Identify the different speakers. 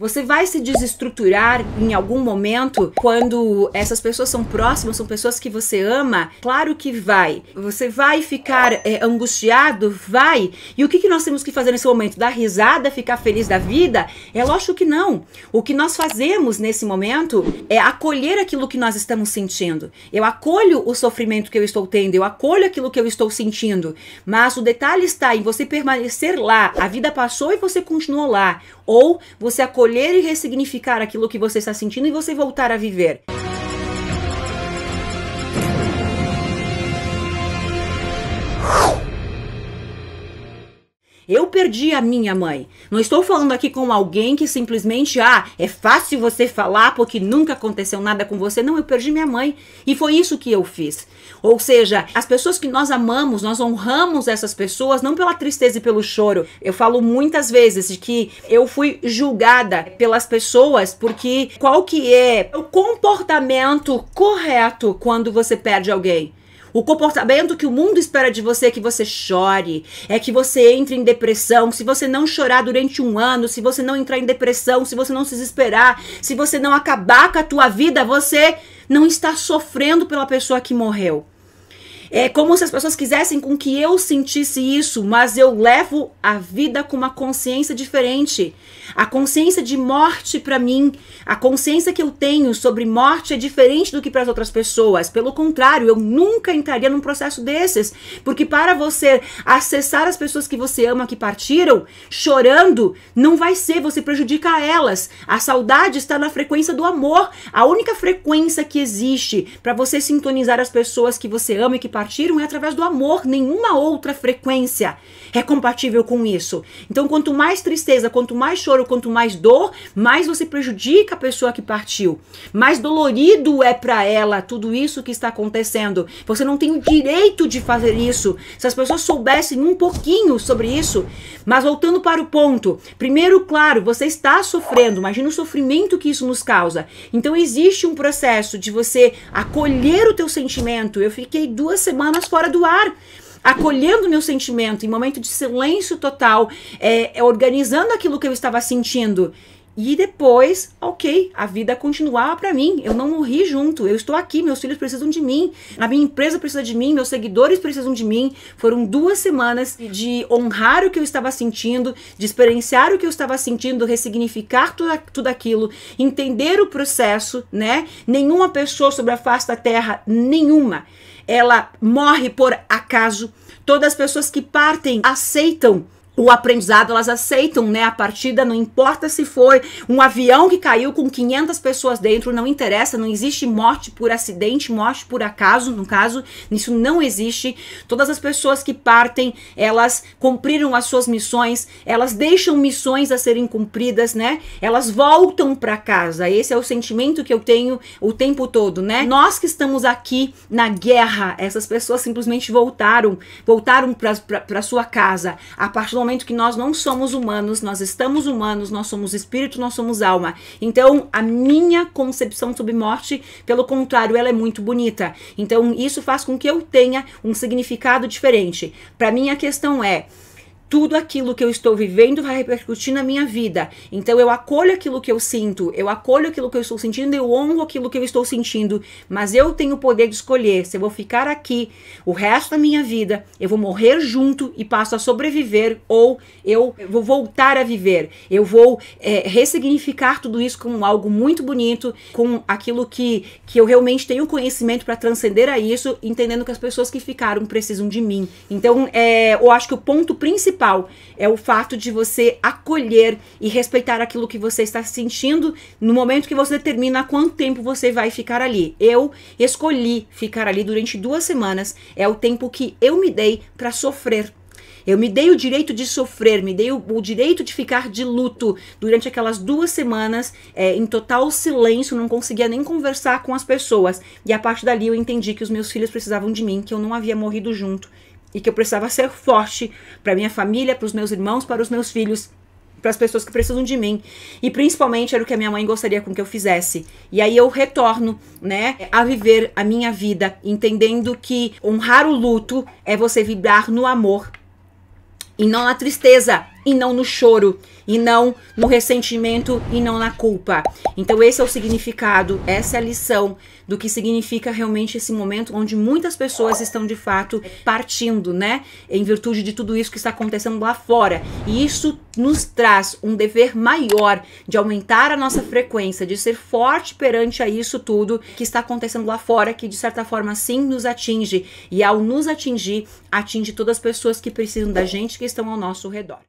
Speaker 1: Você vai se desestruturar em algum momento quando essas pessoas são próximas, são pessoas que você ama? Claro que vai. Você vai ficar é, angustiado? Vai. E o que, que nós temos que fazer nesse momento? Dar risada, ficar feliz da vida? É lógico que não. O que nós fazemos nesse momento é acolher aquilo que nós estamos sentindo. Eu acolho o sofrimento que eu estou tendo, eu acolho aquilo que eu estou sentindo. Mas o detalhe está em você permanecer lá. A vida passou e você continuou lá ou você acolher e ressignificar aquilo que você está sentindo e você voltar a viver. Eu perdi a minha mãe. Não estou falando aqui com alguém que simplesmente, ah, é fácil você falar porque nunca aconteceu nada com você. Não, eu perdi minha mãe. E foi isso que eu fiz. Ou seja, as pessoas que nós amamos, nós honramos essas pessoas não pela tristeza e pelo choro. Eu falo muitas vezes de que eu fui julgada pelas pessoas porque qual que é o comportamento correto quando você perde alguém? O comportamento que o mundo espera de você é que você chore, é que você entre em depressão. Se você não chorar durante um ano, se você não entrar em depressão, se você não se desesperar, se você não acabar com a tua vida, você não está sofrendo pela pessoa que morreu. É como se as pessoas quisessem com que eu sentisse isso, mas eu levo a vida com uma consciência diferente. A consciência de morte para mim, a consciência que eu tenho sobre morte é diferente do que para as outras pessoas. Pelo contrário, eu nunca entraria num processo desses, porque para você acessar as pessoas que você ama que partiram, chorando, não vai ser, você prejudica elas. A saudade está na frequência do amor, a única frequência que existe para você sintonizar as pessoas que você ama e que partiram partiram é através do amor, nenhuma outra frequência é compatível com isso. Então, quanto mais tristeza, quanto mais choro, quanto mais dor, mais você prejudica a pessoa que partiu. Mais dolorido é para ela tudo isso que está acontecendo. Você não tem o direito de fazer isso. Se as pessoas soubessem um pouquinho sobre isso. Mas voltando para o ponto, primeiro, claro, você está sofrendo, imagina o sofrimento que isso nos causa. Então, existe um processo de você acolher o teu sentimento. Eu fiquei duas semanas semanas fora do ar acolhendo meu sentimento em momento de silêncio total, é, é, organizando aquilo que eu estava sentindo. E depois, ok, a vida continuar para mim. Eu não morri junto. Eu estou aqui. Meus filhos precisam de mim. A minha empresa precisa de mim. Meus seguidores precisam de mim. Foram duas semanas de honrar o que eu estava sentindo, de experienciar o que eu estava sentindo, ressignificar tudo, tudo aquilo, entender o processo, né? Nenhuma pessoa sobre a face da terra, nenhuma ela morre por acaso. Todas as pessoas que partem aceitam o aprendizado elas aceitam, né? A partida não importa se foi um avião que caiu com 500 pessoas dentro, não interessa, não existe morte por acidente, morte por acaso, no caso, isso não existe. Todas as pessoas que partem, elas cumpriram as suas missões, elas deixam missões a serem cumpridas, né? Elas voltam para casa. Esse é o sentimento que eu tenho o tempo todo, né? Nós que estamos aqui na guerra, essas pessoas simplesmente voltaram, voltaram para sua casa. A partir do momento momento que nós não somos humanos, nós estamos humanos, nós somos espírito, nós somos alma. Então, a minha concepção sobre morte, pelo contrário, ela é muito bonita. Então, isso faz com que eu tenha um significado diferente. Para mim, a questão é tudo aquilo que eu estou vivendo vai repercutir na minha vida. Então eu acolho aquilo que eu sinto, eu acolho aquilo que eu estou sentindo, eu honro aquilo que eu estou sentindo, mas eu tenho o poder de escolher se eu vou ficar aqui o resto da minha vida, eu vou morrer junto e passo a sobreviver, ou eu vou voltar a viver, eu vou é, ressignificar tudo isso como algo muito bonito, com aquilo que, que eu realmente tenho conhecimento para transcender a isso, entendendo que as pessoas que ficaram precisam de mim. Então é, eu acho que o ponto principal principal é o fato de você acolher e respeitar aquilo que você está sentindo no momento que você determina quanto tempo você vai ficar ali. Eu escolhi ficar ali durante duas semanas, é o tempo que eu me dei para sofrer eu me dei o direito de sofrer, me dei o, o, direito de ficar de luto durante aquelas duas semanas é, em total silêncio, não conseguia nem conversar com as pessoas. E a partir dali eu entendi que os meus filhos precisavam de mim, que eu não havia morrido junto e que eu precisava ser forte para minha família, para os meus irmãos, para os meus filhos, para as pessoas que precisam de mim. E principalmente era o que a minha mãe gostaria com que eu fizesse. E aí eu retorno, né, a viver a minha vida, entendendo que honrar o luto é você vibrar no amor e não na tristeza e não no choro, e não no ressentimento e não na culpa. Então, esse é o significado, essa é a lição do que significa realmente esse momento onde muitas pessoas estão de fato partindo, né? Em virtude de tudo isso que está acontecendo lá fora. E isso nos traz um dever maior de aumentar a nossa frequência, de ser forte perante a isso tudo que está acontecendo lá fora, que de certa forma sim nos atinge. E ao nos atingir, atinge todas as pessoas que precisam da gente, que estão ao nosso redor.